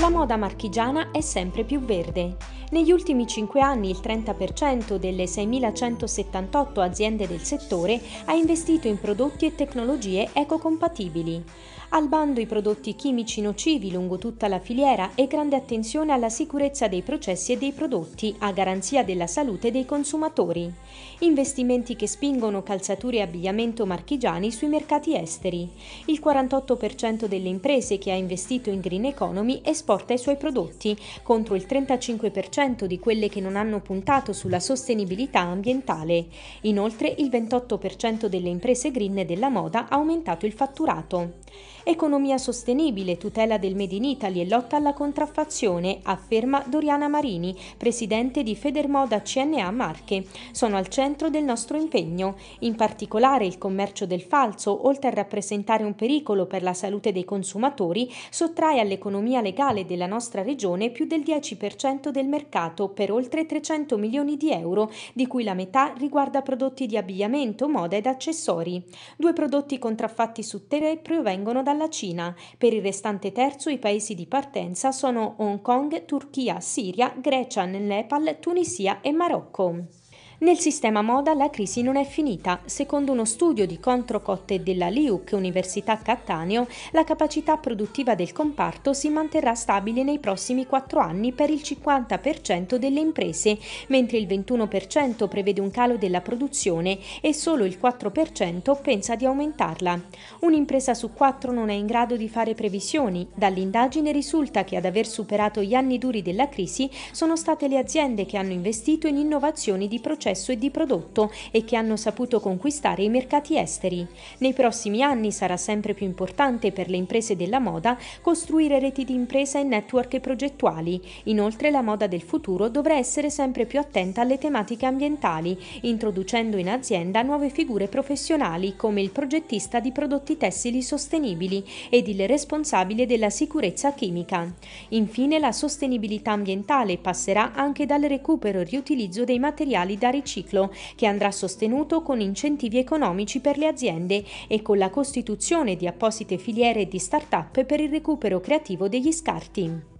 la moda marchigiana è sempre più verde negli ultimi 5 anni il 30% delle 6.178 aziende del settore ha investito in prodotti e tecnologie ecocompatibili. Al bando i prodotti chimici nocivi lungo tutta la filiera e grande attenzione alla sicurezza dei processi e dei prodotti a garanzia della salute dei consumatori. Investimenti che spingono calzature e abbigliamento marchigiani sui mercati esteri. Il 48% delle imprese che ha investito in green economy esporta i suoi prodotti contro il 35% 20% di quelle che non hanno puntato sulla sostenibilità ambientale. Inoltre il 28% delle imprese green della moda ha aumentato il fatturato. Economia sostenibile, tutela del Made in Italy e lotta alla contraffazione, afferma Doriana Marini, presidente di Federmoda CNA Marche, sono al centro del nostro impegno. In particolare il commercio del falso, oltre a rappresentare un pericolo per la salute dei consumatori, sottrae all'economia legale della nostra regione più del 10% del mercato mercato per oltre 300 milioni di euro, di cui la metà riguarda prodotti di abbigliamento, moda ed accessori. Due prodotti contraffatti su tre provengono dalla Cina. Per il restante terzo i paesi di partenza sono Hong Kong, Turchia, Siria, Grecia, Nepal, Tunisia e Marocco. Nel sistema moda la crisi non è finita. Secondo uno studio di Controcotte della LIUC Università Cattaneo, la capacità produttiva del comparto si manterrà stabile nei prossimi quattro anni per il 50% delle imprese, mentre il 21% prevede un calo della produzione e solo il 4% pensa di aumentarla. Un'impresa su quattro non è in grado di fare previsioni. Dall'indagine risulta che ad aver superato gli anni duri della crisi sono state le aziende che hanno investito in innovazioni di processo successo e di prodotto e che hanno saputo conquistare i mercati esteri. Nei prossimi anni sarà sempre più importante per le imprese della moda costruire reti di impresa e network progettuali. Inoltre la moda del futuro dovrà essere sempre più attenta alle tematiche ambientali, introducendo in azienda nuove figure professionali come il progettista di prodotti tessili sostenibili ed il responsabile della sicurezza chimica. Infine la sostenibilità ambientale passerà anche dal recupero e riutilizzo dei materiali da rinforzare riciclo, che andrà sostenuto con incentivi economici per le aziende e con la costituzione di apposite filiere di start-up per il recupero creativo degli scarti.